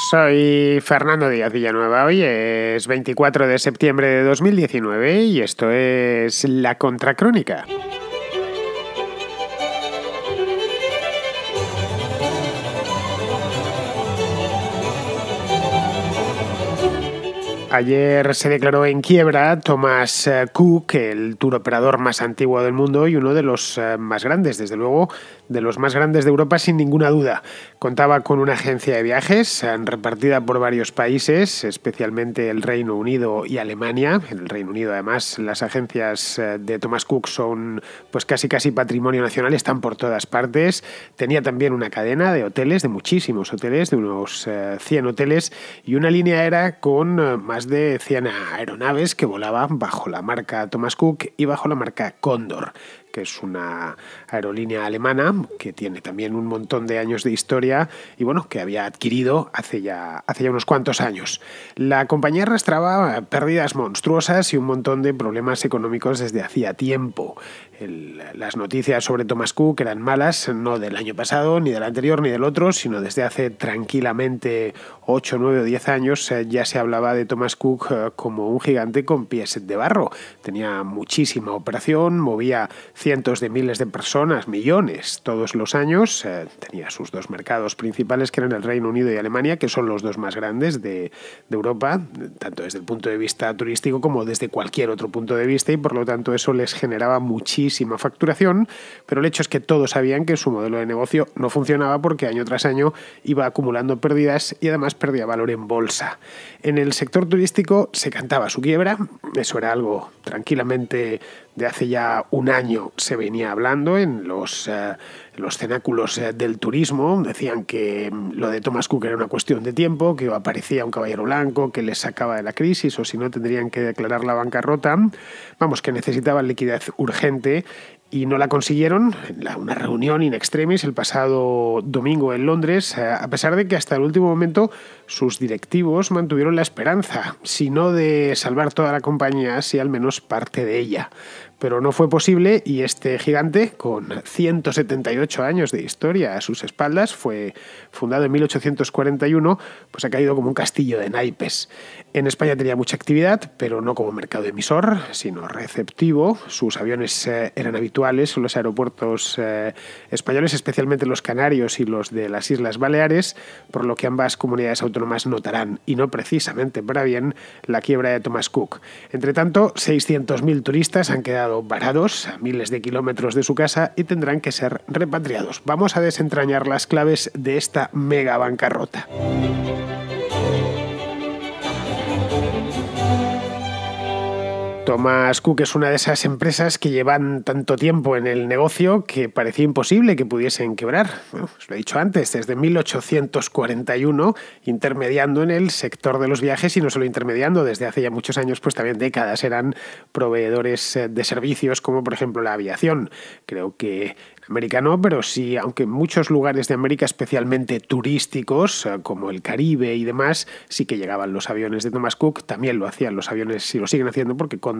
Soy Fernando Díaz Villanueva. Hoy es 24 de septiembre de 2019 y esto es La Contracrónica. Ayer se declaró en quiebra Thomas eh, Cook, el tour operador más antiguo del mundo y uno de los eh, más grandes, desde luego, de los más grandes de Europa sin ninguna duda. Contaba con una agencia de viajes eh, repartida por varios países, especialmente el Reino Unido y Alemania. En el Reino Unido, además, las agencias eh, de Thomas Cook son pues casi casi patrimonio nacional, están por todas partes. Tenía también una cadena de hoteles, de muchísimos hoteles, de unos 100 eh, hoteles y una línea aérea con más de 100 aeronaves que volaban bajo la marca Thomas Cook y bajo la marca Condor que es una aerolínea alemana que tiene también un montón de años de historia y bueno, que había adquirido hace ya, hace ya unos cuantos años. La compañía arrastraba pérdidas monstruosas y un montón de problemas económicos desde hacía tiempo. las noticias sobre Thomas Cook eran malas, no del año pasado, ni del anterior, ni del otro, sino desde hace tranquilamente 8, 9 o 10 años eh, ya se hablaba de Thomas Cook eh, como un gigante con pies de barro. Tenía muchísima operación, movía cientos de miles de personas, millones todos los años. Eh, tenía sus dos mercados principales, que eran el Reino Unido y Alemania, que son los dos más grandes de, Europa, tanto desde el punto de vista turístico como desde cualquier otro punto de vista, y por lo tanto eso les generaba muchísima facturación, pero el hecho es que todos sabían que su modelo de negocio no funcionaba porque año tras año iba acumulando pérdidas y además perdía valor en bolsa. En el sector turístico se cantaba su quiebra, eso era algo tranquilamente de hace ya un año se venía hablando en los, eh, los cenáculos eh, del turismo. Decían que mm, lo de Thomas Cook era una cuestión de tiempo, que aparecía un caballero blanco que les sacaba de la crisis o si no tendrían que declarar la bancarrota. Vamos, que necesitaban liquidez urgente y no la consiguieron en una reunión in extremis el pasado domingo en Londres, eh, a pesar de que hasta el último momento sus directivos mantuvieron la esperanza, si no de salvar toda la compañía, si al menos parte de ella pero no fue posible y este gigante, con 178 años de historia a sus espaldas, fue fundado en 1841, pues ha caído como un castillo de naipes. En España tenía mucha actividad, pero no como mercado emisor, sino receptivo. Sus aviones eh, eran habituales en los aeropuertos eh, españoles, especialmente los canarios y los de las Islas Baleares, por lo que ambas comunidades autónomas notarán, y no precisamente para bien, la quiebra de Thomas Cook. Entre tanto, 600.000 turistas han quedado varados a miles de kilómetros de su casa y tendrán que ser repatriados. Vamos a desentrañar las claves de esta mega bancarrota. Thomas Cook es una de esas empresas que llevan tanto tiempo en el negocio que parecía imposible que pudiesen quebrar. os lo he dicho antes, desde 1841, intermediando en el sector de los viajes y no solo intermediando, desde hace ya muchos años, pues también décadas eran proveedores eh, de servicios como por ejemplo la aviación. Creo que América no, pero sí, aunque en muchos lugares de América, especialmente turísticos, eh, como el Caribe y demás, sí que llegaban los aviones de Thomas Cook, también lo hacían los aviones y lo siguen haciendo porque con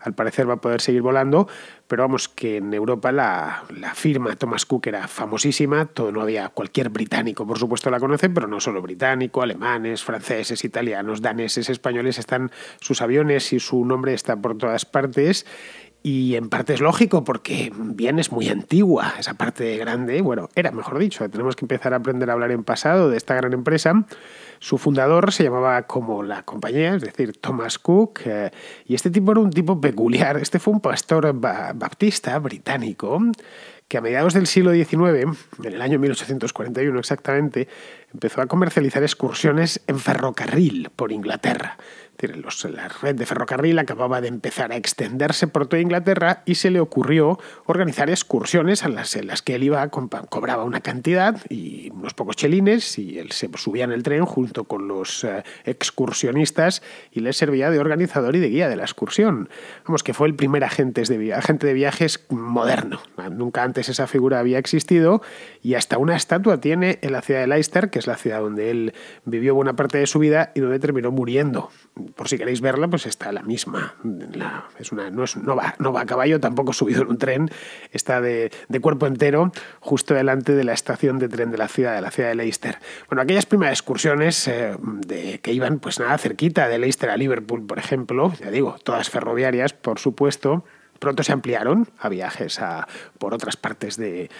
al parecer va a poder seguir volando, pero vamos, que en Europa la, la firma Thomas Cook era famosísima, todo no había cualquier británico, por supuesto la conocen pero no solo británico, alemanes, franceses, italianos, daneses, españoles, están sus aviones y su nombre está por todas partes. Y en parte es lógico porque bien es muy antigua, esa parte grande, bueno, era mejor dicho, tenemos que empezar a aprender a hablar en pasado de esta gran empresa su fundador se llamaba como la compañía, es decir, Thomas Cook, eh, y este tipo era un tipo peculiar. Este fue un pastor baptista británico que a mediados del siglo XIX, en el año 1841 exactamente, empezó a comercializar excursiones en ferrocarril por Inglaterra la red de ferrocarril acababa de empezar a extenderse por toda Inglaterra y se le ocurrió organizar excursiones en las, que él iba, cobraba una cantidad y unos pocos chelines y él se subía en el tren junto con los eh, excursionistas y le servía de organizador y de guía de la excursión. Vamos, que fue el primer agente de viajes moderno. Nunca antes esa figura había existido y hasta una estatua tiene en la ciudad de Leicester, que es la ciudad donde él vivió buena parte de su vida y donde terminó muriendo por si queréis verla, pues está la misma. es una, no, es, no, va, no va a caballo, tampoco subido en un tren, está de, cuerpo entero, justo delante de la estación de tren de la ciudad, de la ciudad de Leicester. Bueno, aquellas primeras excursiones eh, de, que iban pues nada cerquita de Leicester a Liverpool, por ejemplo, ya digo, todas ferroviarias, por supuesto, Pronto se ampliaron a viajes por otras partes del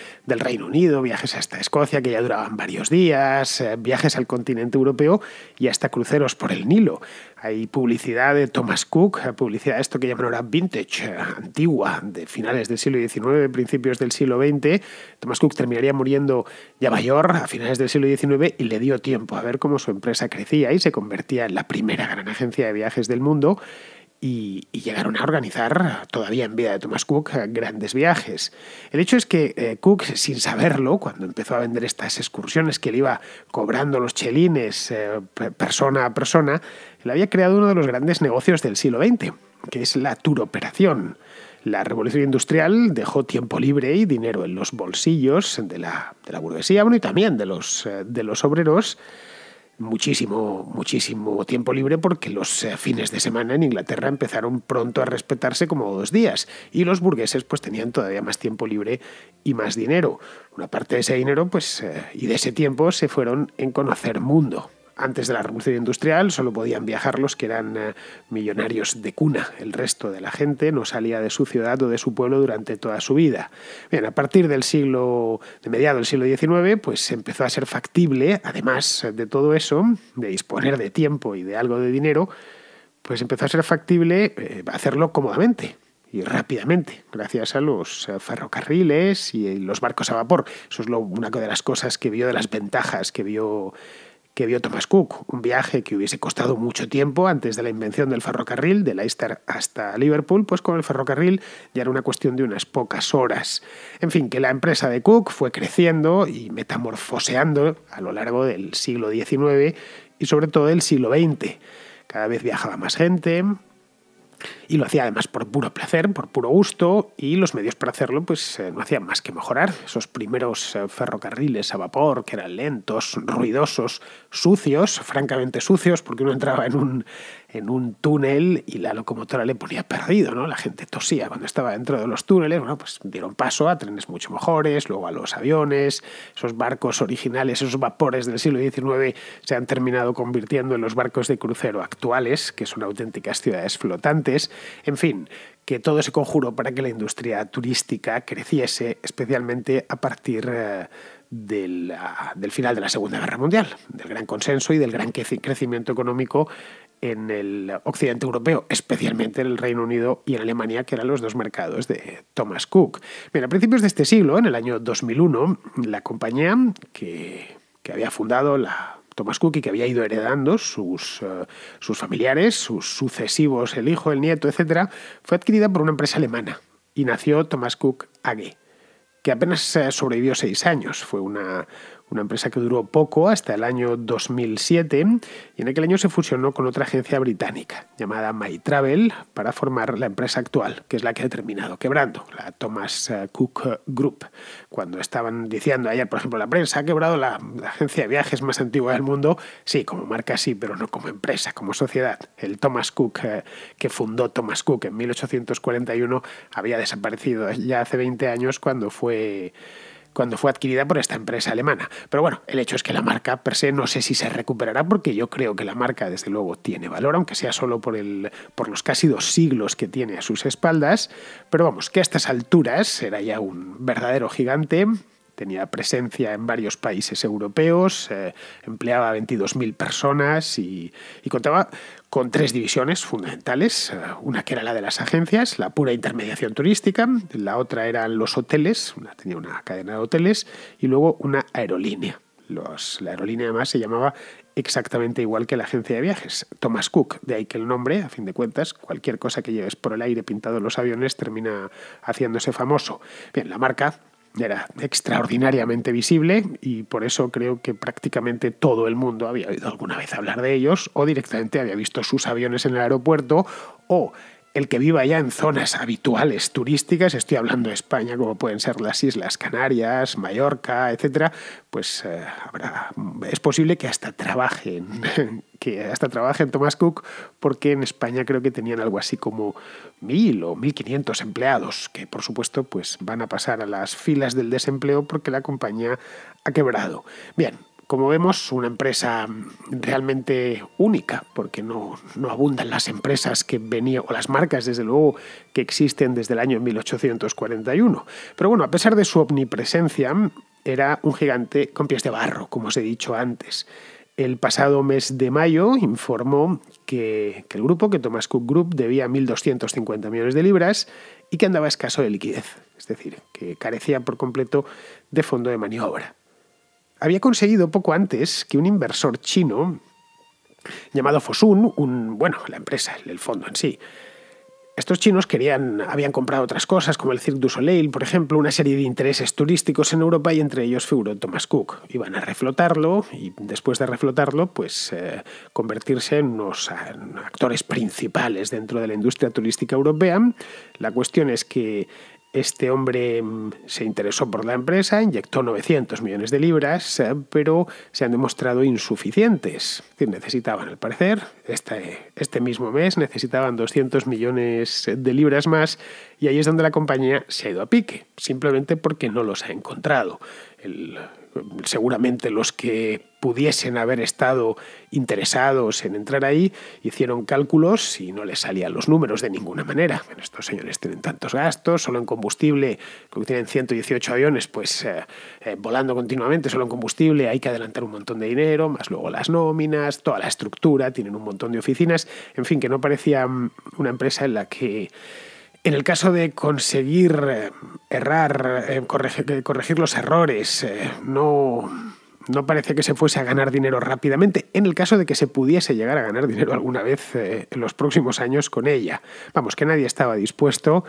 Reino Unido, viajes hasta Escocia, que ya duraban varios días, eh, viajes al continente europeo y hasta cruceros por el Nilo. Hay publicidad de Thomas Cook, eh, publicidad de esto que llaman ahora vintage, eh, antigua, de finales del siglo XIX, principios del siglo XX. Thomas Cook terminaría muriendo ya mayor a finales del siglo XIX y le dio tiempo a ver cómo su empresa crecía y se convertía en la primera gran agencia de viajes del mundo y, llegaron a organizar, todavía en vida de Thomas Cook, eh, grandes viajes. El hecho es que eh, Cook, sin saberlo, cuando empezó a vender estas excursiones que le iba cobrando los chelines eh, persona a persona, le había creado uno de los grandes negocios del siglo XX, que es la turoperación. La revolución industrial dejó tiempo libre y dinero en los bolsillos de la, burguesía, y también de los, de los obreros, muchísimo, muchísimo tiempo libre porque los eh, fines de semana en Inglaterra empezaron pronto a respetarse como dos días y los burgueses pues tenían todavía más tiempo libre y más dinero. Una parte de ese dinero pues eh, y de ese tiempo se fueron en conocer mundo antes de la Revolución Industrial solo podían viajar los que eran eh, millonarios de cuna. El resto de la gente no salía de su ciudad o de su pueblo durante toda su vida. Bien, a partir del siglo, de mediados del siglo XIX, pues empezó a ser factible, además de todo eso, de disponer de tiempo y de algo de dinero, pues empezó a ser factible eh, hacerlo cómodamente y rápidamente, gracias a los eh, ferrocarriles y los barcos a vapor. Eso es una de las cosas que vio, de las ventajas que vio que vio Thomas Cook, un viaje que hubiese costado mucho tiempo antes de la invención del ferrocarril de Leicester hasta Liverpool, pues con el ferrocarril ya era una cuestión de unas pocas horas. En fin, que la empresa de Cook fue creciendo y metamorfoseando a lo largo del siglo XIX y sobre todo del siglo XX. Cada vez viajaba más gente, y lo hacía además por puro placer, por puro gusto, y los medios para hacerlo pues eh, no hacían más que mejorar. Esos primeros eh, ferrocarriles a vapor, que eran lentos, ruidosos, sucios, francamente sucios, porque uno entraba en un, en un túnel y la locomotora le ponía perdido, ¿no? La gente tosía cuando estaba dentro de los túneles, bueno, pues dieron paso a trenes mucho mejores, luego a los aviones, esos barcos originales, esos vapores del siglo XIX se han terminado convirtiendo en los barcos de crucero actuales, que son auténticas ciudades flotantes, en fin, que todo se conjuró para que la industria turística creciese, especialmente a partir eh, ah, del, final de la Segunda Guerra Mundial, del gran consenso y del gran crecimiento económico en el occidente europeo, especialmente en el Reino Unido y en Alemania, que eran los dos mercados de Thomas Cook. Bien, a principios de este siglo, en el año 2001, la compañía que había fundado la Thomas Cook y que había ido heredando sus, eh, sus familiares, sus sucesivos, el hijo, el nieto, etc., fue adquirida por una empresa alemana y nació Thomas Cook AG, que apenas eh, sobrevivió seis años. Fue una, una empresa que duró poco hasta el año 2007 y en aquel año se fusionó con otra agencia británica llamada Travel para formar la empresa actual, que es la que ha terminado quebrando, la Thomas eh, Cook Group. Cuando estaban diciendo ayer, por ejemplo, la prensa ha quebrado la, agencia de viajes más antigua del mundo, sí, como marca sí, pero no como empresa, como sociedad. El Thomas Cook eh, que fundó Thomas Cook en 1841 había desaparecido ya hace 20 años cuando fue cuando fue adquirida por esta empresa alemana. Pero bueno, el hecho es que la marca per se no sé si se recuperará porque yo creo que la marca desde luego tiene valor, aunque sea solo por, el, por los casi dos siglos que tiene a sus espaldas. Pero vamos, que a estas alturas será ya un verdadero gigante Tenía presencia en varios países europeos, eh, empleaba a 22.000 personas y, contaba con tres divisiones fundamentales. Eh, una que era la de las agencias, la pura intermediación turística, la otra eran los hoteles, tenía una cadena de hoteles, y luego una aerolínea. la aerolínea además se llamaba exactamente igual que la agencia de viajes, Thomas Cook, de ahí que el nombre, a fin de cuentas, cualquier cosa que lleves por el aire pintado en los aviones termina haciéndose famoso. Bien, la marca era extraordinariamente visible y por eso creo que prácticamente todo el mundo había oído alguna vez hablar de ellos o directamente había visto sus aviones en el aeropuerto o el que viva ya en zonas habituales turísticas, estoy hablando de España, como pueden ser las Islas Canarias, Mallorca, etcétera, pues eh, es posible que hasta trabajen, que hasta trabajen Thomas Cook, porque en España creo que tenían algo así como mil o mil quinientos empleados, que por supuesto pues van a pasar a las filas del desempleo porque la compañía ha quebrado. Bien, como vemos, una empresa realmente única, porque no, abundan las empresas que venía, o las marcas, desde luego, que existen desde el año 1841. Pero bueno, a pesar de su omnipresencia, era un gigante con pies de barro, como os he dicho antes. El pasado mes de mayo informó que, que el grupo, que Thomas Cook Group, debía 1.250 millones de libras y que andaba escaso de liquidez, es decir, que carecía por completo de fondo de maniobra había conseguido poco antes que un inversor chino llamado Fosun, un, bueno, la empresa, el fondo en sí, estos chinos querían, habían comprado otras cosas, como el Cirque du Soleil, por ejemplo, una serie de intereses turísticos en Europa y entre ellos figuró Thomas Cook. Iban a reflotarlo y después de reflotarlo, pues eh, convertirse en unos actores principales dentro de la industria turística europea. La cuestión es que este hombre mm, se interesó por la empresa, inyectó 900 millones de libras, eh, pero se han demostrado insuficientes. necesitaban, al parecer, este, este mismo mes necesitaban 200 millones de libras más y ahí es donde la compañía se ha ido a pique, simplemente porque no los ha encontrado seguramente los que pudiesen haber estado interesados en entrar ahí, hicieron cálculos y no les salían los números de ninguna manera. estos señores tienen tantos gastos, solo en combustible, como tienen 118 aviones, pues eh, eh, volando continuamente, solo en combustible hay que adelantar un montón de dinero, más luego las nóminas, toda la estructura, tienen un montón de oficinas, en fin, que no parecía mm, una empresa en la que en el caso de conseguir eh, errar, eh, corregir, los errores, eh, no, no parece que se fuese a ganar dinero rápidamente, en el caso de que se pudiese llegar a ganar dinero alguna vez en los próximos años con ella. Vamos, que nadie estaba dispuesto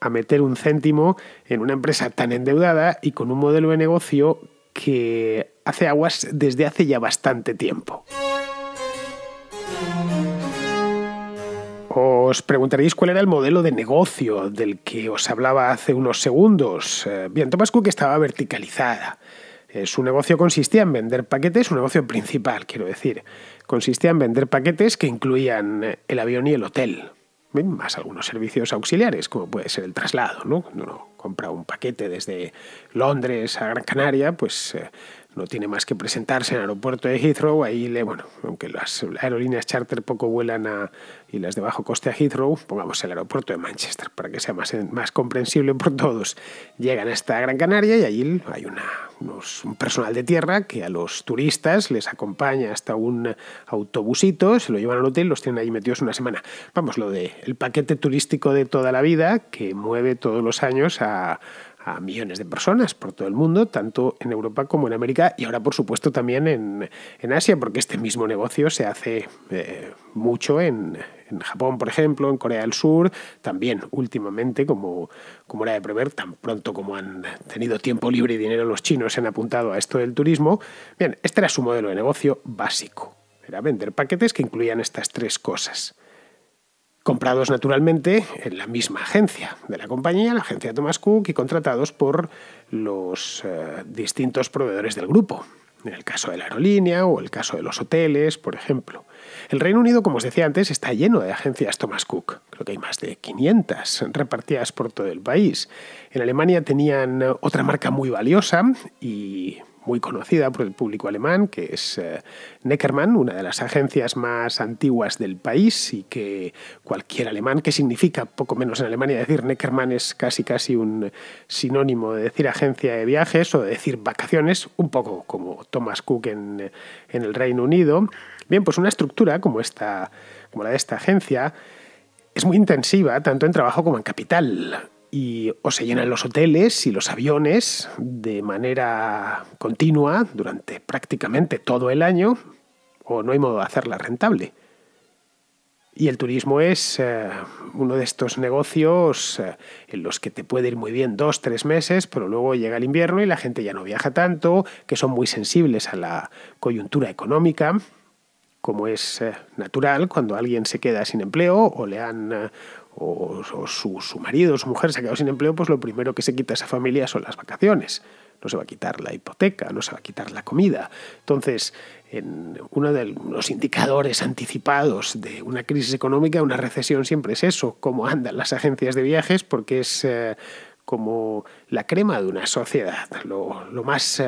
a meter un céntimo en una empresa tan endeudada y con un modelo de negocio que hace aguas desde hace ya bastante tiempo. Os preguntaréis cuál era el modelo de negocio del que os hablaba hace unos segundos. Eh, bien, Thomas Cook estaba verticalizada. Eh, su negocio consistía en vender paquetes, su negocio principal, quiero decir, consistía en vender paquetes que incluían eh, el avión y el hotel, más algunos servicios auxiliares, como puede ser el traslado, ¿no? Cuando uno compra un paquete desde Londres a Gran Canaria, pues no tiene más que presentarse en el aeropuerto de Heathrow, ahí le, bueno, aunque las aerolíneas charter poco vuelan y las de bajo coste a Heathrow, pongamos el aeropuerto de Manchester para que sea más, más comprensible por todos. Llegan hasta Gran Canaria y allí hay una, un personal de tierra que a los turistas les acompaña hasta un autobusito, se lo llevan al hotel, los tienen ahí metidos una semana. Vamos, lo de el paquete turístico de toda la vida que mueve todos los años a a millones de personas por todo el mundo, tanto en Europa como en América y ahora por supuesto también en, Asia, porque este mismo negocio se hace eh, mucho en, Japón, por ejemplo, en Corea del Sur, también últimamente, como, como era de prever, tan pronto como han tenido tiempo libre y dinero los chinos se han apuntado a esto del turismo. Bien, este era su modelo de negocio básico, era vender paquetes que incluían estas tres cosas comprados naturalmente en la misma agencia de la compañía, la agencia Thomas Cook, y contratados por los eh, distintos proveedores del grupo, en el caso de la aerolínea o el caso de los hoteles, por ejemplo. El Reino Unido, como os decía antes, está lleno de agencias Thomas Cook, creo que hay más de 500 repartidas por todo el país. En Alemania tenían otra marca muy valiosa y muy conocida por el público alemán, que es eh, Neckermann, una de las agencias más antiguas del país y que cualquier alemán, que significa poco menos en Alemania decir Neckermann es casi casi un sinónimo de decir agencia de viajes o de decir vacaciones, un poco como Thomas Cook en, en el Reino Unido. Bien, pues una estructura como esta, como la de esta agencia, es muy intensiva tanto en trabajo como en capital y o se llenan los hoteles y los aviones de manera continua durante prácticamente todo el año, o no hay modo de hacerla rentable. Y el turismo es eh, uno de estos negocios eh, en los que te puede ir muy bien dos, tres meses, pero luego llega el invierno y la gente ya no viaja tanto, que son muy sensibles a la coyuntura económica como es eh, natural, cuando alguien se queda sin empleo o le eh, o, su, marido o su mujer se ha quedado sin empleo, pues lo primero que se quita esa familia son las vacaciones. No se va a quitar la hipoteca, no se va a quitar la comida. Entonces, en uno de los indicadores anticipados de una crisis económica, una recesión, siempre es eso, cómo andan las agencias de viajes, porque es eh, como la crema de una sociedad, lo, más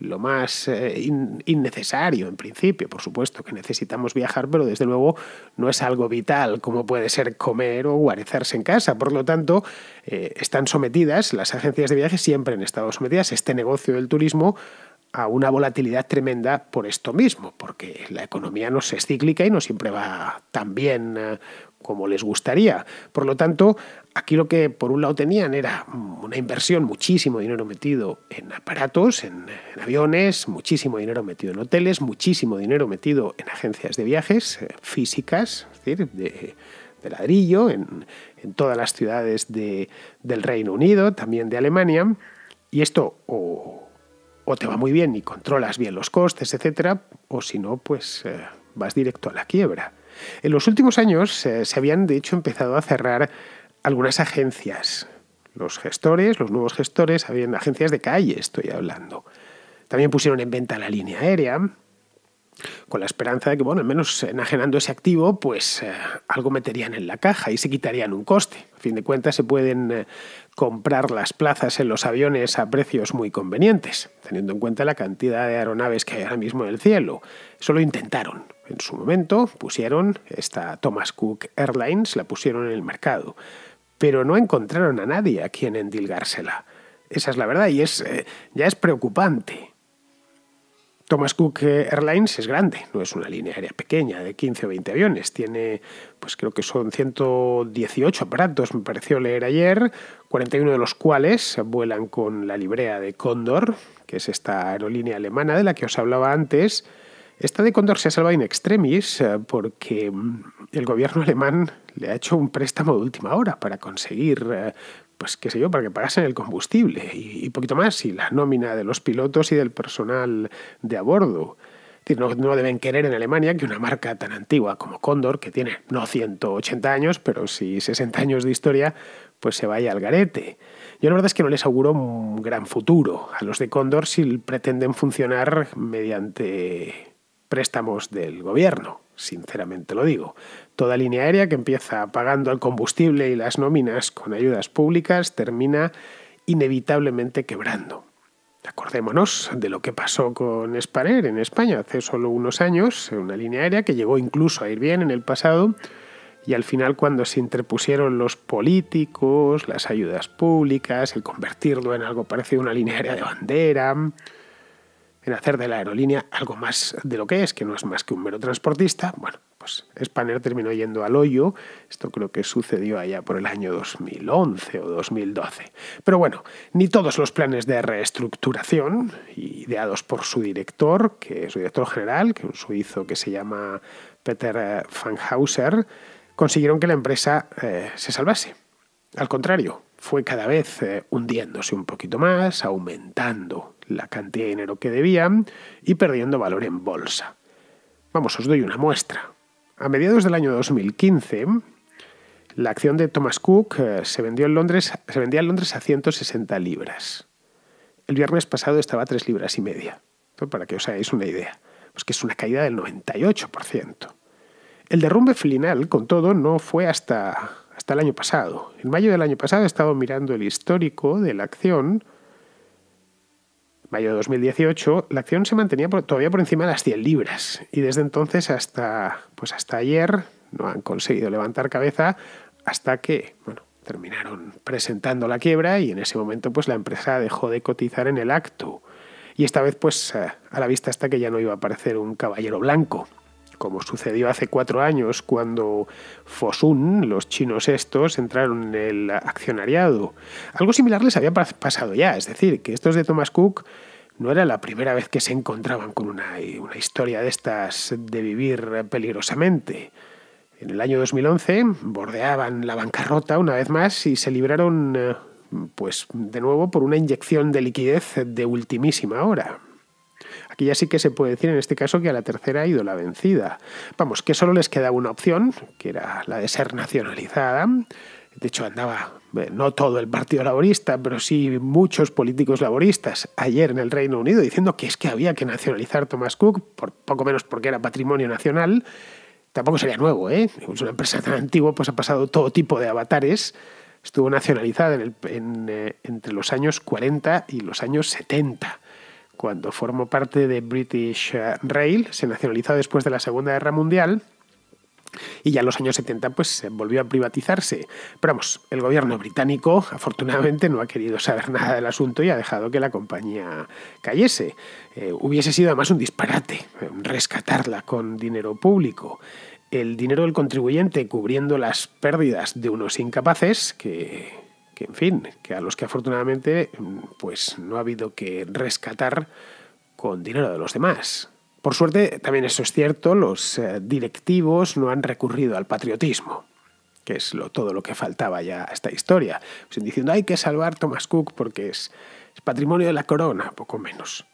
lo más eh, innecesario en principio. Por supuesto que necesitamos viajar, pero desde luego no es algo vital como puede ser comer o guarecerse en casa. Por lo tanto, eh, están sometidas, las agencias de viaje siempre han estado sometidas, este negocio del turismo, a una volatilidad tremenda por esto mismo, porque la economía no es cíclica y no siempre va tan bien eh, como les gustaría. Por lo tanto, Aquí lo que por un lado tenían era una inversión, muchísimo dinero metido en aparatos, en, aviones, muchísimo dinero metido en hoteles, muchísimo dinero metido en agencias de viajes eh, físicas, es decir, de, ladrillo, en, todas las ciudades de, del Reino Unido, también de Alemania. Y esto o, te va muy bien y controlas bien los costes, etcétera, o si no, pues eh, vas directo a la quiebra. En los últimos años eh, se habían de hecho empezado a cerrar algunas agencias, los gestores, los nuevos gestores, habían agencias de calle, estoy hablando. También pusieron en venta la línea aérea, con la esperanza de que, bueno, al menos enajenando ese activo, pues eh, algo meterían en la caja y se quitarían un coste. A fin de cuentas, se pueden eh, comprar las plazas en los aviones a precios muy convenientes, teniendo en cuenta la cantidad de aeronaves que hay ahora mismo en el cielo. Eso lo intentaron. En su momento pusieron esta Thomas Cook Airlines, la pusieron en el mercado pero no encontraron a nadie a quien endilgársela. Esa es la verdad y es, eh, ya es preocupante. Thomas Cook Airlines es grande, no es una línea aérea pequeña de 15 o 20 aviones, tiene pues creo que son 118 aparatos, me pareció leer ayer, 41 de los cuales vuelan con la librea de Condor, que es esta aerolínea alemana de la que os hablaba antes, esta de Condor se ha salvado in extremis eh, porque mm, el gobierno alemán le ha hecho un préstamo de última hora para conseguir, eh, pues qué sé yo, para que pagasen el combustible y, poquito más, y la nómina de los pilotos y del personal de a bordo. No, no, deben querer en Alemania que una marca tan antigua como Condor, que tiene no 180 años, pero sí 60 años de historia, pues se vaya al garete. Yo la verdad es que no les auguro un gran futuro a los de Condor si pretenden funcionar mediante préstamos del gobierno, sinceramente lo digo. Toda línea aérea que empieza pagando el combustible y las nóminas con ayudas públicas termina inevitablemente quebrando. Acordémonos de lo que pasó con Spanair en España hace solo unos años, una línea aérea que llegó incluso a ir bien en el pasado y al final cuando se interpusieron los políticos, las ayudas públicas, el convertirlo en algo parecido a una línea aérea de bandera, en hacer de la aerolínea algo más de lo que es, que no es más que un mero transportista. Bueno, pues Spanner terminó yendo al hoyo, esto creo que sucedió allá por el año 2011 o 2012. Pero bueno, ni todos los planes de reestructuración, ideados por su director, que es su director general, que es un suizo que se llama Peter Hauser, consiguieron que la empresa eh, se salvase. Al contrario, fue cada vez eh, hundiéndose un poquito más, aumentando la cantidad de dinero que debían y perdiendo valor en bolsa. Vamos, os doy una muestra. A mediados del año 2015, la acción de Thomas Cook eh, se, vendió en Londres, se vendía en Londres a 160 libras. El viernes pasado estaba a 3 libras y media. para que os hagáis una idea, pues que es una caída del 98%. El derrumbe final, con todo, no fue hasta, hasta el año pasado. En mayo del año pasado he estado mirando el histórico de la acción mayo de 2018, la acción se mantenía todavía por encima de las 100 libras y desde entonces hasta, pues hasta ayer no han conseguido levantar cabeza hasta que, bueno, terminaron presentando la quiebra y en ese momento pues la empresa dejó de cotizar en el acto. Y esta vez pues eh, a la vista hasta que ya no iba a aparecer un caballero blanco como sucedió hace cuatro años cuando Fosun, los chinos estos, entraron en el accionariado. Algo similar les había pasado ya, es decir, que estos de Thomas Cook no era la primera vez que se encontraban con una, historia de estas de vivir peligrosamente. En el año 2011 bordeaban la bancarrota una vez más y se libraron, eh, pues de nuevo, por una inyección de liquidez de ultimísima hora que ya sí que se puede decir en este caso que a la tercera ha ido la vencida. Vamos, que solo les quedaba una opción, que era la de ser nacionalizada. De hecho, andaba eh, no todo el Partido Laborista, pero sí muchos políticos laboristas ayer en el Reino Unido diciendo que es que había que nacionalizar Thomas Cook, por poco menos porque era patrimonio nacional. Tampoco sería nuevo, ¿eh? Es una empresa tan antigua, pues ha pasado todo tipo de avatares. Estuvo nacionalizada eh, entre los años 40 y los años 70 cuando formó parte de British eh, Rail, se nacionalizó después de la Segunda Guerra Mundial y ya en los años 70 pues eh, volvió a privatizarse. Pero vamos, el gobierno británico afortunadamente no ha querido saber nada del asunto y ha dejado que la compañía cayese. Eh, hubiese sido además un disparate rescatarla con dinero público. El dinero del contribuyente cubriendo las pérdidas de unos incapaces que en fin, que a los que afortunadamente mm, pues no ha habido que rescatar con dinero de los demás. Por suerte, también eso es cierto, los eh, directivos no han recurrido al patriotismo, que es lo, todo lo que faltaba ya a esta historia, sin pues diciendo hay que salvar Thomas Cook porque es, es patrimonio de la corona, poco menos.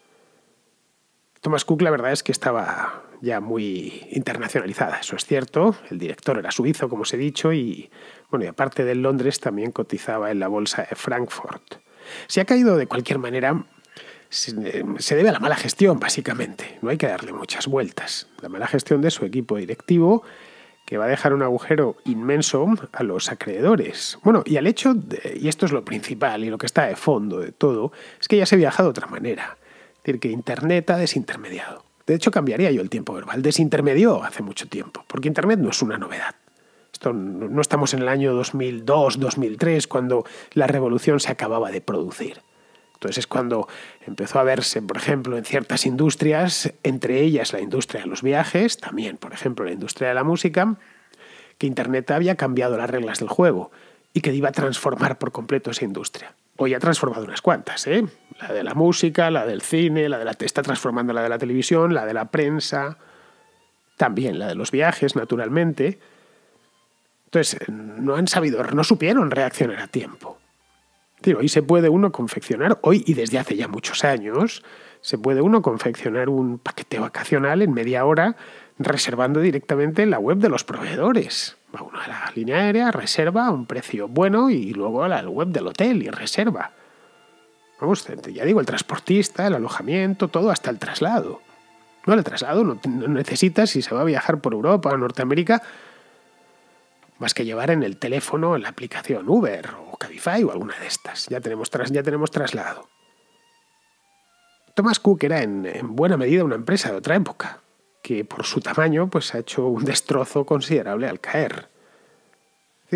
Thomas Cook la verdad es que estaba ya muy internacionalizada, eso es cierto, el director era suizo, como os he dicho, y y aparte de Londres, también cotizaba en la bolsa de Frankfurt. Si ha caído de cualquier manera, se debe a la mala gestión, básicamente. No hay que darle muchas vueltas. La mala gestión de su equipo directivo, que va a dejar un agujero inmenso a los acreedores. Bueno, y al hecho, y esto es lo principal y lo que está de fondo de todo, es que ya se viaja de otra manera. Es decir, que Internet ha desintermediado. De hecho, cambiaría yo el tiempo verbal. Desintermedió hace mucho tiempo, porque Internet no es una novedad no estamos en el año 2002, 2003, cuando la revolución se acababa de producir. Entonces es cuando empezó a verse, por ejemplo, en ciertas industrias, entre ellas la industria de los viajes, también, por ejemplo, la industria de la música, que Internet había cambiado las reglas del juego y que iba a transformar por completo esa industria. Hoy ha transformado unas cuantas, ¿eh? La de la música, la del cine, la de la está transformando la de la televisión, la de la prensa, también la de los viajes, naturalmente. Eh, no han sabido, no supieron reaccionar a tiempo. hoy se puede uno confeccionar, hoy y desde hace ya muchos años, se puede uno confeccionar un paquete vacacional en media hora reservando directamente en la web de los proveedores. Va a la línea aérea, reserva a un precio bueno y luego a la web del hotel y reserva. Vamos, ya digo, el transportista, el alojamiento, todo hasta el traslado. No, el traslado no, necesita necesitas si se va a viajar por Europa o Norteamérica, más que llevar en el teléfono la aplicación Uber o Cabify o alguna de estas. Ya tenemos, ya tenemos trasladado. Thomas Cook era en, buena medida una empresa de otra época, que por su tamaño pues, ha hecho un destrozo considerable al caer.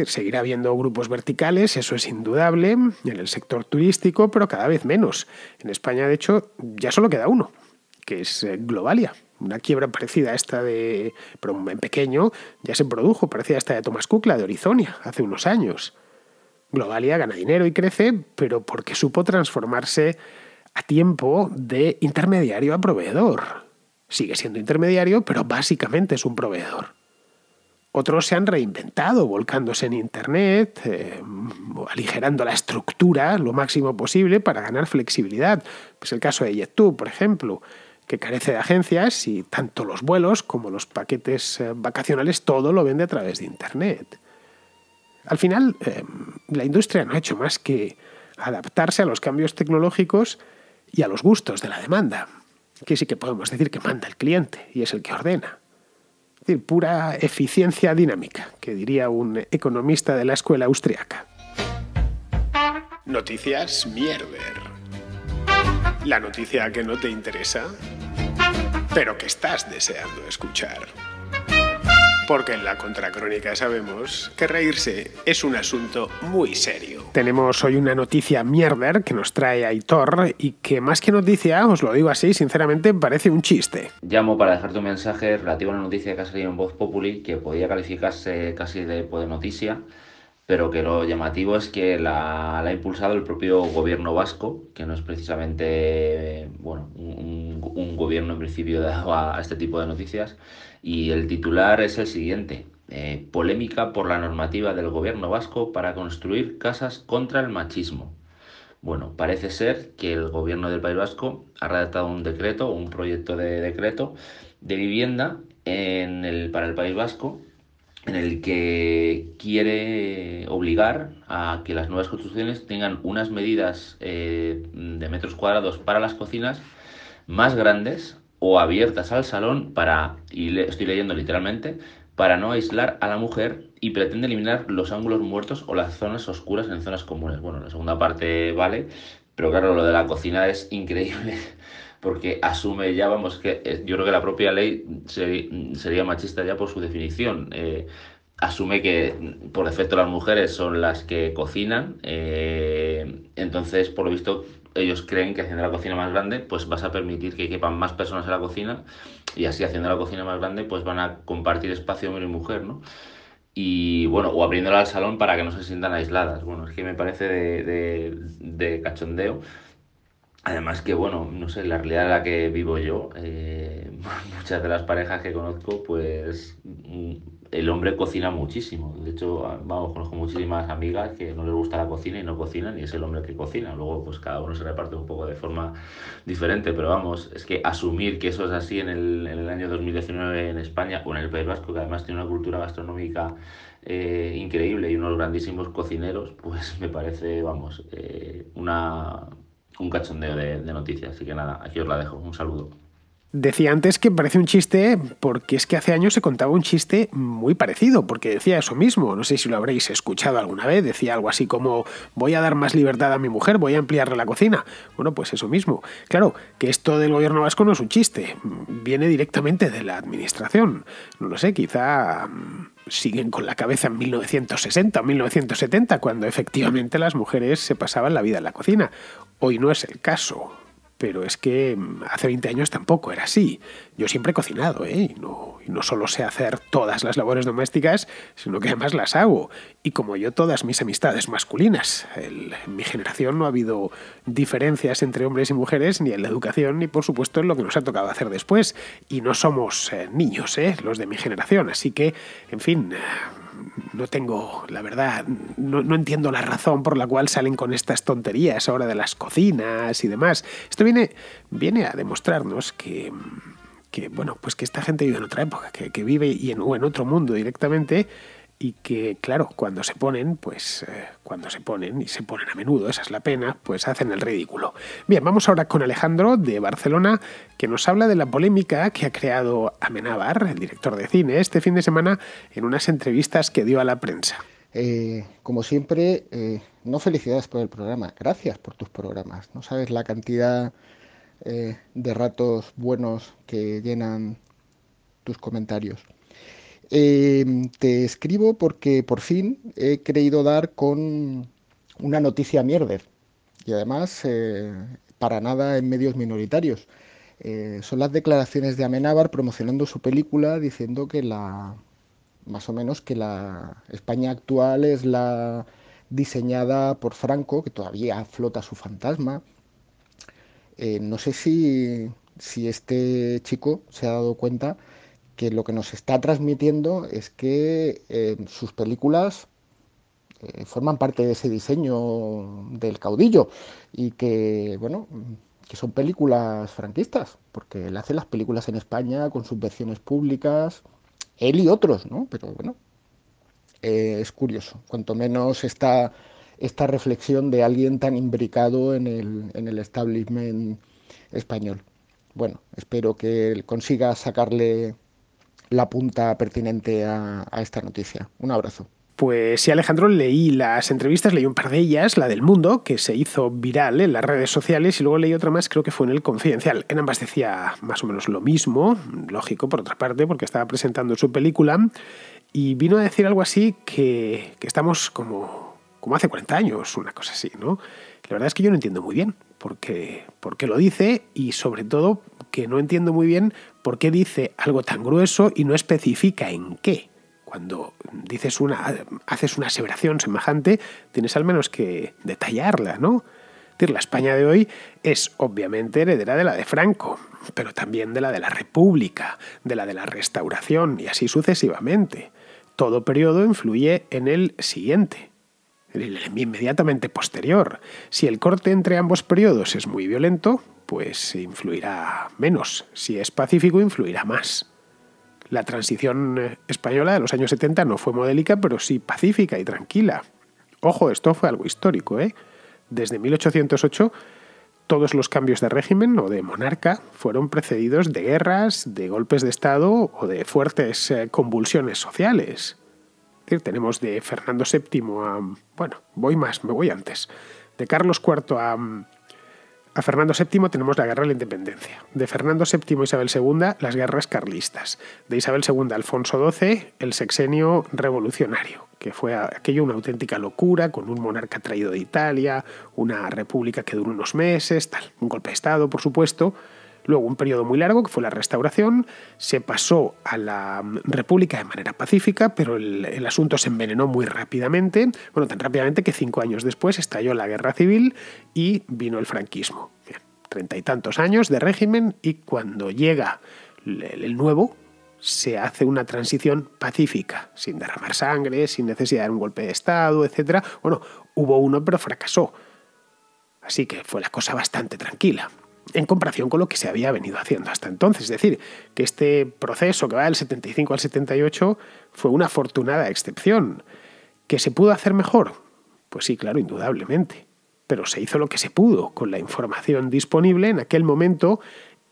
seguirá habiendo grupos verticales, eso es indudable, en el sector turístico, pero cada vez menos. En España, de hecho, ya solo queda uno, que es eh, Globalia una quiebra parecida a esta de, pero en pequeño, ya se produjo, parecida a esta de Thomas Kukla, de Horizonia, hace unos años. Globalia gana dinero y crece, pero porque supo transformarse a tiempo de intermediario a proveedor. Sigue siendo intermediario, pero básicamente es un proveedor. Otros se han reinventado, volcándose en Internet, eh, aligerando la estructura lo máximo posible para ganar flexibilidad. Es pues el caso de YetTube, por ejemplo que carece de agencias y tanto los vuelos como los paquetes eh, vacacionales, todo lo vende a través de Internet. Al final, em, la industria no ha hecho más que adaptarse a los cambios tecnológicos y a los gustos de la demanda, que sí que podemos decir que manda el cliente y es el que ordena. Es decir, pura eficiencia dinámica, que diría un economista de la escuela austriaca. Noticias Mierder. La noticia que no te interesa pero que estás deseando escuchar. Porque en la Contracrónica sabemos que reírse es un asunto muy serio. Tenemos hoy una noticia mierder que nos trae Aitor y que más que noticia, os lo digo así, sinceramente parece un chiste. Llamo para dejarte tu mensaje relativo a una noticia que ha salido en Voz Populi que podía calificarse casi de, pues, de noticia pero que lo llamativo es que la, ha impulsado el propio gobierno vasco, que no es precisamente bueno, un, gobierno en principio dado a, este tipo de noticias, y el titular es el siguiente. Eh, polémica por la normativa del gobierno vasco para construir casas contra el machismo. Bueno, parece ser que el gobierno del País Vasco ha redactado un decreto, un proyecto de decreto de vivienda en el, para el País Vasco en el que quiere obligar a que las nuevas construcciones tengan unas medidas eh, de metros cuadrados para las cocinas más grandes o abiertas al salón para, y le, estoy leyendo literalmente, para no aislar a la mujer y pretende eliminar los ángulos muertos o las zonas oscuras en zonas comunes. Bueno, la segunda parte vale, pero claro, lo de la cocina es increíble porque asume ya, vamos, que eh, yo creo que la propia ley sería machista ya por su definición. Eh, asume que mm, por defecto las mujeres son las que cocinan, eh, entonces por lo visto ellos creen que haciendo la cocina más grande pues vas a permitir que quepan más personas en la cocina y así haciendo la cocina más grande pues van a compartir espacio hombre y mujer, ¿no? y bueno, o abriéndola al salón para que no se sientan aisladas. Bueno, es que me parece de, de cachondeo Además que, bueno, no sé, la realidad en la que vivo yo, eh, muchas de las parejas que conozco, pues mm, el hombre cocina muchísimo. De hecho, ah, vamos, conozco muchísimas amigas que no les gusta la cocina y no cocinan y es el hombre que cocina. Luego, pues cada uno se reparte un poco de forma diferente, pero vamos, es que asumir que eso es así en el, en el año 2019 en España o en el País Vasco, que además tiene una cultura gastronómica eh, increíble y unos grandísimos cocineros, pues me parece, vamos, eh, una un cachondeo de, noticias. Así que nada, aquí os la dejo. Un saludo. Decía antes que parece un chiste porque es que hace años se contaba un chiste muy parecido, porque decía eso mismo, no sé si lo habréis escuchado alguna vez, decía algo así como voy a dar más libertad a mi mujer, voy a ampliarle la cocina. Bueno, pues eso mismo. Claro, que esto del gobierno vasco no es un chiste, viene directamente de la administración. No lo sé, quizá mm, siguen con la cabeza en 1960 o 1970, cuando efectivamente las mujeres se pasaban la vida en la cocina. Hoy no es el caso, pero es que mm, hace 20 años tampoco era así. Yo siempre he cocinado, ¿eh? Y no, solo sé hacer todas las labores domésticas, sino que además las hago. Y como yo, todas mis amistades masculinas. en mi generación no ha habido diferencias entre hombres y mujeres, ni en la educación, ni por supuesto en lo que nos ha tocado hacer después. Y no somos eh, niños, ¿eh? Los de mi generación. Así que, en fin, no tengo, la verdad, no, entiendo la razón por la cual salen con estas tonterías ahora de las cocinas y demás. Esto viene, viene a demostrarnos que, bueno, pues que esta gente vive en otra época, que, vive y en, o en otro mundo directamente y que, claro, cuando se ponen, pues eh, cuando se ponen, y se ponen a menudo, esa es la pena, pues hacen el ridículo. Bien, vamos ahora con Alejandro de Barcelona, que nos habla de la polémica que ha creado Amenábar, el director de cine, este fin de semana en unas entrevistas que dio a la prensa. Eh, como siempre, eh, no felicidades por el programa, gracias por tus programas. No sabes la cantidad de ratos buenos que llenan tus comentarios. Em, te escribo porque por fin he creído dar con una noticia mierder y además eh, para nada en medios minoritarios. Eh, son las declaraciones de Amenábar promocionando su película diciendo que la más o menos que la España actual es la diseñada por Franco, que todavía flota su fantasma. Eh, no sé si este chico se ha dado cuenta que lo que nos está transmitiendo es que eh, sus películas eh, forman parte de ese diseño del caudillo y que, bueno, que son películas franquistas, porque él hace las películas en España con subvenciones públicas, él y otros, ¿no? Pero bueno, eh, es curioso, cuanto menos esta, esta reflexión de alguien tan imbricado en el, en el establishment español. Bueno, espero que él consiga sacarle la punta pertinente a, esta noticia. Un abrazo. Pues sí, Alejandro, leí las entrevistas, leí un par de ellas, la del mundo, que se hizo viral en las redes sociales, y luego leí otra más, creo que fue en el Confidencial. En ambas decía más o menos lo mismo, lógico por otra parte, porque estaba presentando su película, y vino a decir algo así que, estamos como, como hace 40 años, una cosa así, ¿no? La verdad es que yo no entiendo muy bien por por qué lo dice y sobre todo que no entiendo muy bien ¿Por qué dice algo tan grueso y no especifica en qué? Cuando dices una, haces una aseveración semejante, tienes al menos que detallarla, ¿no? la España de hoy es obviamente heredera de la de Franco, pero también de la de la República, de la de la Restauración y así sucesivamente. Todo periodo influye en el siguiente en el inmediatamente posterior. Si el corte entre ambos periodos es muy violento, pues influirá menos. Si es pacífico, influirá más. La transición española de los años 70 no fue modélica, pero sí pacífica y tranquila. Ojo, esto fue algo histórico. ¿eh? Desde 1808 todos los cambios de régimen o de monarca fueron precedidos de guerras, de golpes de Estado o de fuertes eh, convulsiones sociales. tenemos de Fernando VII a... Bueno, voy más, me voy antes. De Carlos IV a a Fernando VII tenemos la Guerra de la Independencia. De Fernando VII a Isabel II, las guerras carlistas. De Isabel II a Alfonso XII, el sexenio revolucionario, que fue aquello una auténtica locura, con un monarca traído de Italia, una república que duró unos meses, tal, un golpe de Estado, por supuesto, Luego un periodo muy largo, que fue la restauración, se pasó a la mm, República de manera pacífica, pero el, asunto se envenenó muy rápidamente, bueno, tan rápidamente que cinco años después estalló la guerra civil y vino el franquismo. Treinta y tantos años de régimen y cuando llega el, nuevo, se hace una transición pacífica, sin derramar sangre, sin necesidad de un golpe de Estado, etc. Bueno, hubo uno, pero fracasó. Así que fue la cosa bastante tranquila en comparación con lo que se había venido haciendo hasta entonces. Es decir, que este proceso que va del 75 al 78 fue una afortunada excepción. ¿Que se pudo hacer mejor? Pues sí, claro, indudablemente. Pero se hizo lo que se pudo con la información disponible en aquel momento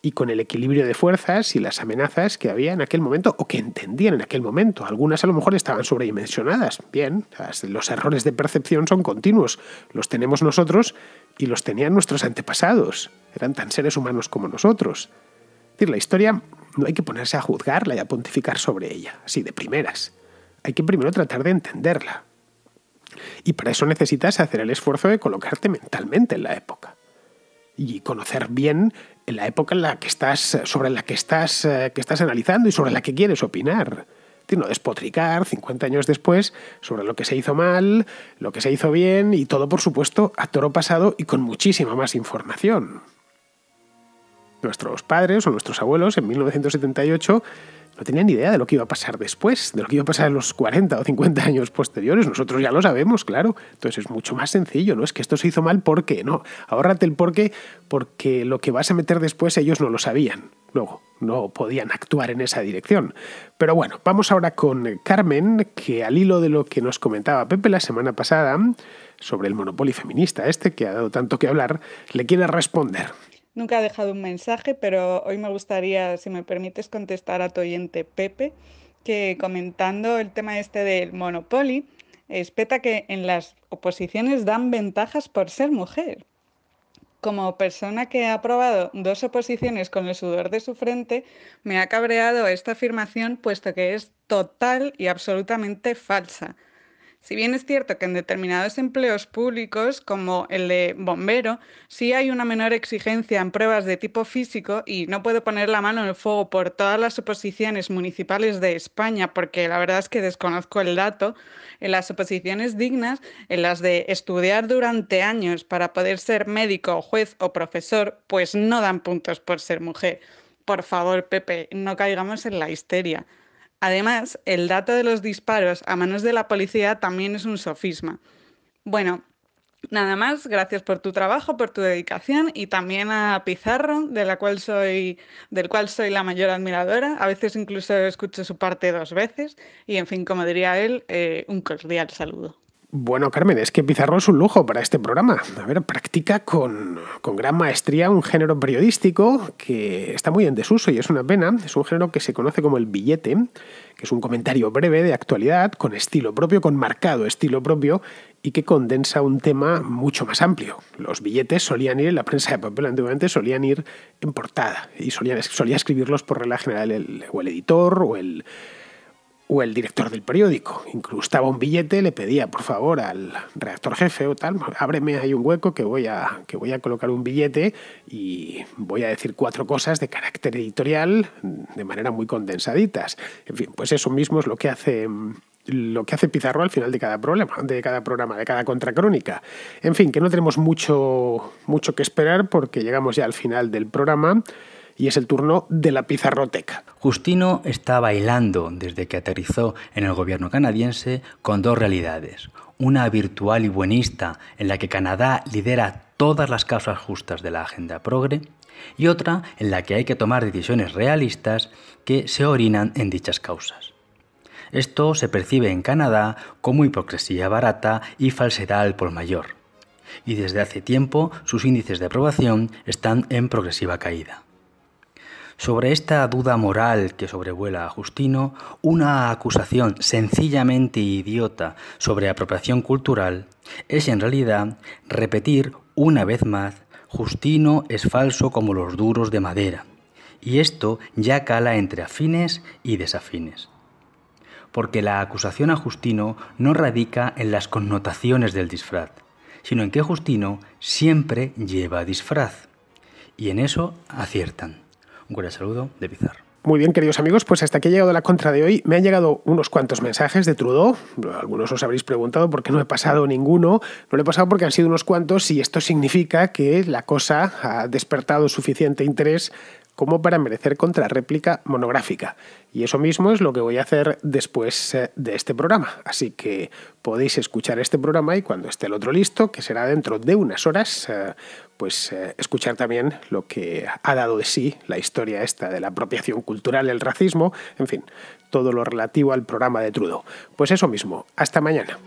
y con el equilibrio de fuerzas y las amenazas que había en aquel momento o que entendían en aquel momento. Algunas a lo mejor estaban sobredimensionadas. Bien, los errores de percepción son continuos. Los tenemos nosotros y los tenían nuestros antepasados. Eran tan seres humanos como nosotros. Es decir, la historia no hay que ponerse a juzgarla y a pontificar sobre ella, así de primeras. Hay que primero tratar de entenderla. Y para eso necesitas hacer el esfuerzo de colocarte mentalmente en la época y conocer bien en la época en la que estás, sobre la que estás, eh, que estás analizando y sobre la que quieres opinar no despotricar 50 años después sobre lo que se hizo mal, lo que se hizo bien y todo, por supuesto, a toro pasado y con muchísima más información. Nuestros padres o nuestros abuelos en 1978 no tenían idea de lo que iba a pasar después, de lo que iba a pasar en los 40 o 50 años posteriores. Nosotros ya lo sabemos, claro. Entonces es mucho más sencillo, ¿no? Es que esto se hizo mal, ¿por qué? No, ahórrate el porqué porque lo que vas a meter después ellos no lo sabían. Luego, no podían actuar en esa dirección. Pero bueno, vamos ahora con Carmen, que al hilo de lo que nos comentaba Pepe la semana pasada sobre el monopolio feminista este, que ha dado tanto que hablar, le quiere responder. Nunca ha dejado un mensaje, pero hoy me gustaría, si me permites, contestar a tu oyente Pepe, que comentando el tema este del Monopoly, espeta que en las oposiciones dan ventajas por ser mujer. Como persona que ha aprobado dos oposiciones con el sudor de su frente, me ha cabreado esta afirmación puesto que es total y absolutamente falsa. Si bien es cierto que en determinados empleos públicos, como el de bombero, sí hay una menor exigencia en pruebas de tipo físico y no puedo poner la mano en el fuego por todas las oposiciones municipales de España, porque la verdad es que desconozco el dato, en las oposiciones dignas, en las de estudiar durante años para poder ser médico, juez o profesor, pues no dan puntos por ser mujer. Por favor, Pepe, no caigamos en la histeria. Además, el dato de los disparos a manos de la policía también es un sofisma. Bueno, nada más, gracias por tu trabajo, por tu dedicación y también a Pizarro, de la cual soy, del cual soy la mayor admiradora. A veces incluso escucho su parte dos veces y, en fin, como diría él, eh, un cordial saludo. Bueno, Carmen, es que Pizarro es un lujo para este programa. A ver, practica con, con, gran maestría un género periodístico que está muy en desuso y es una pena. Es un género que se conoce como el billete, que es un comentario breve de actualidad, con estilo propio, con marcado estilo propio y que condensa un tema mucho más amplio. Los billetes solían ir en la prensa de papel, antiguamente solían ir en portada y solían, solía escribirlos por regla general el, o el editor o el o el director del periódico. Incrustaba un billete, le pedía por favor al redactor jefe o tal, ábreme ahí un hueco que voy a, que voy a colocar un billete y voy a decir cuatro cosas de carácter editorial de manera muy condensaditas. En fin, pues eso mismo es lo que hace lo que hace Pizarro al final de cada programa, de cada programa, de cada contracrónica. En fin, que no tenemos mucho, mucho que esperar porque llegamos ya al final del programa y es el turno de la pizarroteca. Justino está bailando desde que aterrizó en el gobierno canadiense con dos realidades. Una virtual y buenista en la que Canadá lidera todas las causas justas de la agenda progre y otra en la que hay que tomar decisiones realistas que se orinan en dichas causas. Esto se percibe en Canadá como hipocresía barata y falsedad al por mayor. Y desde hace tiempo sus índices de aprobación están en progresiva caída. Sobre esta duda moral que sobrevuela a Justino, una acusación sencillamente idiota sobre apropiación cultural es en realidad repetir una vez más Justino es falso como los duros de madera. Y esto ya cala entre afines y desafines. Porque la acusación a Justino no radica en las connotaciones del disfraz, sino en que Justino siempre lleva disfraz. Y en eso aciertan. Un saludo de Pizarro. Muy bien, queridos amigos, pues hasta aquí ha llegado la contra de hoy. Me han llegado unos cuantos mensajes de Trudeau. Algunos os habréis preguntado por qué no he pasado ninguno. No lo he pasado porque han sido unos cuantos y esto significa que la cosa ha despertado suficiente interés como para merecer contrarréplica monográfica. Y eso mismo es lo que voy a hacer después eh, de este programa. Así que podéis escuchar este programa y cuando esté el otro listo, que será dentro de unas horas, eh, pues eh, escuchar también lo que ha dado de sí la historia esta de la apropiación cultural, el racismo, en fin, todo lo relativo al programa de Trudeau. Pues eso mismo, hasta mañana.